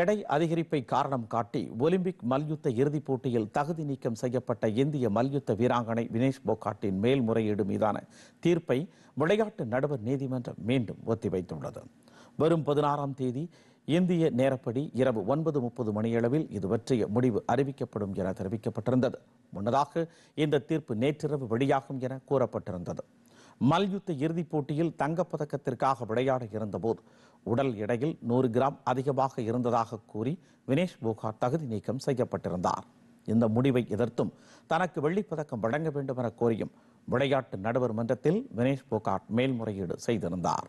எடை அதிகரிப்பை காரணம் காட்டி ஒலிம்பிக் மல்யுத்த இறுதிப் போட்டியில் தகுதி நீக்கம் செய்யப்பட்ட இந்திய மல்யுத்த வீராங்கனை வினேஷ் போகாட்டின் மேல்முறையீடு மீதான தீர்ப்பை விளையாட்டு நடுவர் நீதிமன்றம் மீண்டும் ஒத்திவைத்துள்ளது வரும் பதினாறாம் தேதி இந்திய நேரப்படி இரவு ஒன்பது முப்பது மணியளவில் இது பற்றிய முடிவு அறிவிக்கப்படும் என தெரிவிக்கப்பட்டிருந்தது முன்னதாக இந்த தீர்ப்பு நேற்றிரவு வெளியாகும் என கூறப்பட்டிருந்தது மல்யுத்த இறுதிப் போட்டியில் தங்கப்பதக்கத்திற்காக விளையாட இருந்தபோது உடல் எடையில் நூறு கிராம் அதிகமாக இருந்ததாக கூறி வினேஷ் போகார் தகுதி நீக்கம் செய்யப்பட்டிருந்தார் இந்த முடிவை எதிர்த்தும் தனக்கு வெள்ளிப்பதக்கம் வழங்க வேண்டும் என கோரியும் விளையாட்டு நடுவர் மன்றத்தில் வினேஷ் போகாட் மேல்முறையீடு செய்திருந்தார்